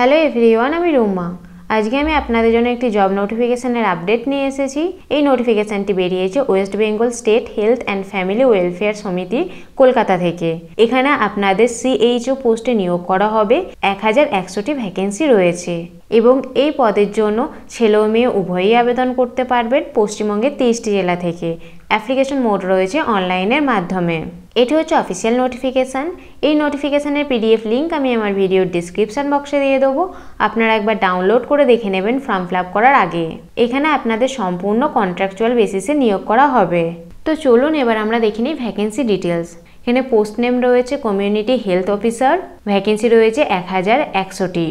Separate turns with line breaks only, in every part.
hello everyone আমি রুম্মা আজকে আমি আপনাদের জন্য একটি জব নোটিফিকেশানের আপডেট নিয়ে এসেছি এই নোটিফিকেশানটি বেরিয়েছে West Bengal State Health and Family Welfare সমিতি কলকাতা থেকে এখানে আপনাদের সিএইচও পোস্টে নিয়োগ করা হবে এক হাজার একশোটি ভ্যাকেন্সি রয়েছে এবং এই পদের জন্য ছেলে মেয়ে উভয়ই আবেদন করতে পারবেন পশ্চিমবঙ্গের তেইশটি জেলা থেকে অ্যাপ্লিকেশন মোড রয়েছে অনলাইনের মাধ্যমে এটি হচ্ছে অফিসিয়াল নোটিফিকেশান এই নোটিফিকেশানের পিডিএফ লিঙ্ক আমি আমার ভিডিওর ডিসক্রিপশান বক্সে দিয়ে দেবো আপনারা একবার ডাউনলোড করে দেখে নেবেন ফর্ম ফিল করার আগে এখানে আপনাদের সম্পূর্ণ কন্ট্রাকচুয়াল বেসিসে নিয়োগ করা হবে তো চলুন এবার আমরা দেখে নিই ভ্যাকেন্সি ডিটেলস এখানে পোস্ট নেম রয়েছে কমিউনিটি হেলথ অফিসার ভ্যাকেন্সি রয়েছে এক হাজার একশোটি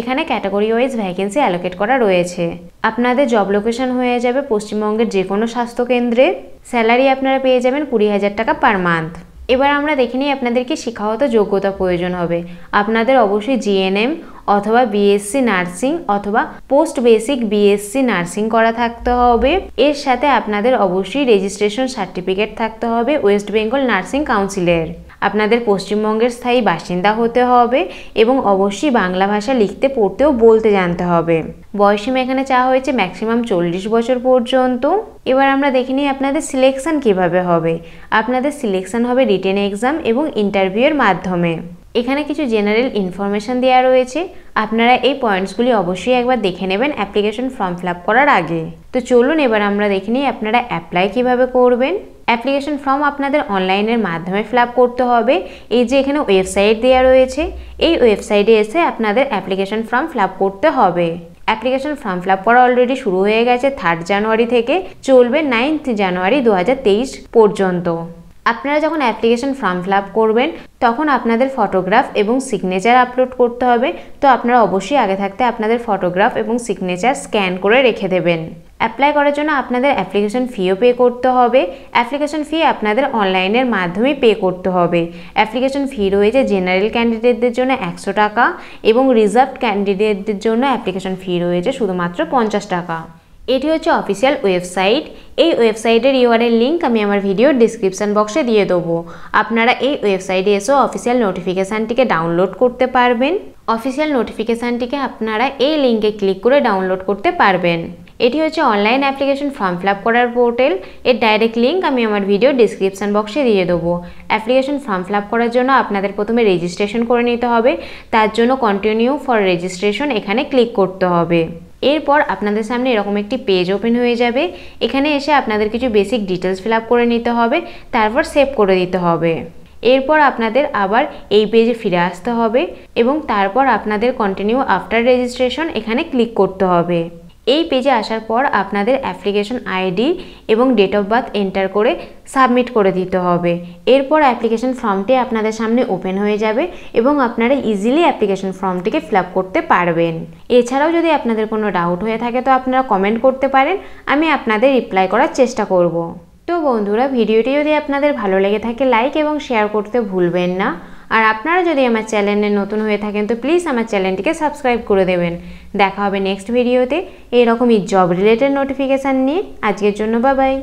এখানে ক্যাটাগরি ওয়াইজ ভ্যাকেন্সি অ্যালোকেট করা রয়েছে আপনাদের জব লোকেশন হয়ে যাবে পশ্চিমবঙ্গের যে কোনো স্বাস্থ্য কেন্দ্রে স্যালারি আপনারা পেয়ে যাবেন কুড়ি হাজার টাকা পার মান্থ এবার আমরা দেখে নিই আপনাদেরকে শিক্ষাগত যোগ্যতা প্রয়োজন হবে আপনাদের অবশ্যই জিএনএম অথবা বিএসসি নার্সিং অথবা পোস্ট বেসিক বিএসসি নার্সিং করা থাকতে হবে এর সাথে আপনাদের অবশ্যই রেজিস্ট্রেশন সার্টিফিকেট থাকতে হবে ওয়েস্ট বেঙ্গল নার্সিং কাউন্সিলের আপনাদের পশ্চিমবঙ্গের স্থায়ী বাসিন্দা হতে হবে এবং অবশ্যই বাংলা ভাষা লিখতে পড়তেও বলতে জানতে হবে বয়সীমা এখানে চা হয়েছে ম্যাক্সিমাম চল্লিশ বছর পর্যন্ত এবার আমরা দেখে নিই আপনাদের সিলেকশান কিভাবে হবে আপনাদের সিলেকশান হবে রিটেন এক্সাম এবং ইন্টারভিউয়ের মাধ্যমে এখানে কিছু জেনারেল ইনফরমেশান দেওয়া রয়েছে আপনারা এই পয়েন্টসগুলি অবশ্যই একবার দেখে নেবেন অ্যাপ্লিকেশন ফর্ম ফিল করার আগে তো চলুন এবার আমরা দেখে নিই আপনারা অ্যাপ্লাই কিভাবে করবেন অ্যাপ্লিকেশন ফর্ম আপনাদের অনলাইনের মাধ্যমে ফিল করতে হবে এই যে এখানে ওয়েবসাইট দেওয়া রয়েছে এই ওয়েবসাইটে এসে আপনাদের অ্যাপ্লিকেশন ফর্ম ফিল করতে হবে অ্যাপ্লিকেশন ফর্ম ফিল করা অলরেডি শুরু হয়ে গেছে থার্ড জানুয়ারি থেকে চলবে নাইন্থ জানুয়ারি দু পর্যন্ত আপনারা যখন অ্যাপ্লিকেশন ফর্ম ফিল করবেন তখন আপনাদের ফটোগ্রাফ এবং সিগনেচার আপলোড করতে হবে তো আপনারা অবশ্যই আগে থাকতে আপনাদের ফটোগ্রাফ এবং সিগনেচার স্ক্যান করে রেখে দেবেন অ্যাপ্লাই করার জন্য আপনাদের অ্যাপ্লিকেশন ফিও পে করতে হবে অ্যাপ্লিকেশন ফি আপনাদের অনলাইনের মাধ্যমে পে করতে হবে অ্যাপ্লিকেশন ফি রয়েছে জেনারেল ক্যান্ডিডেটদের জন্য একশো টাকা এবং রিজার্ভ ক্যান্ডিডেটদের জন্য অ্যাপ্লিকেশন ফি রয়েছে শুধুমাত্র পঞ্চাশ টাকা এটি হচ্ছে অফিসিয়াল ওয়েবসাইট এই ওয়েবসাইটের ইউআরএল লিঙ্ক আমি আমার ভিডিওর ডিসক্রিপশান বক্সে দিয়ে দেবো আপনারা এই ওয়েবসাইটে এসেও অফিসিয়াল নোটিফিকেশানটিকে ডাউনলোড করতে পারবেন অফিসিয়াল নোটিফিকেশানটিকে আপনারা এই লিঙ্কে ক্লিক করে ডাউনলোড করতে পারবেন এটি হচ্ছে অনলাইন অ্যাপ্লিকেশন ফর্ম ফিল করার পোর্টাল এর ডাইরেক্ট লিঙ্ক আমি আমার ভিডিও ডিসক্রিপশান বক্সে দিয়ে দেবো অ্যাপ্লিকেশন ফর্ম ফিল করার জন্য আপনাদের প্রথমে রেজিস্ট্রেশন করে নিতে হবে তার জন্য কন্টিনিউ ফর রেজিস্ট্রেশন এখানে ক্লিক করতে হবে এরপর আপনাদের সামনে এরকম একটি পেজ ওপেন হয়ে যাবে এখানে এসে আপনাদের কিছু বেসিক ডিটেলস ফিল করে নিতে হবে তারপর সেভ করে দিতে হবে এরপর আপনাদের আবার এই পেজে ফিরে আসতে হবে এবং তারপর আপনাদের কন্টিনিউ আফটার রেজিস্ট্রেশন এখানে ক্লিক করতে হবে এই পেজে আসার পর আপনাদের অ্যাপ্লিকেশন আইডি এবং ডেট অফ বার্থ এন্টার করে সাবমিট করে দিতে হবে এরপর অ্যাপ্লিকেশন ফর্মটি আপনাদের সামনে ওপেন হয়ে যাবে এবং আপনারা ইজিলি অ্যাপ্লিকেশন ফর্মটিকে ফিল করতে পারবেন এছাড়াও যদি আপনাদের কোনো ডাউট হয়ে থাকে তো আপনারা কমেন্ট করতে পারেন আমি আপনাদের রিপ্লাই করার চেষ্টা করব তো বন্ধুরা ভিডিওটি যদি আপনাদের ভালো লেগে থাকে লাইক এবং শেয়ার করতে ভুলবেন না আর আপনারা যদি আমার চ্যানেলে নতুন হয়ে থাকেন তো প্লিজ আমার চ্যানেলটিকে সাবস্ক্রাইব করে দেবেন দেখা হবে নেক্সট ভিডিওতে এরকমই জব রিলেটেড নোটিফিকেশান নিয়ে আজকের জন্য বাবাই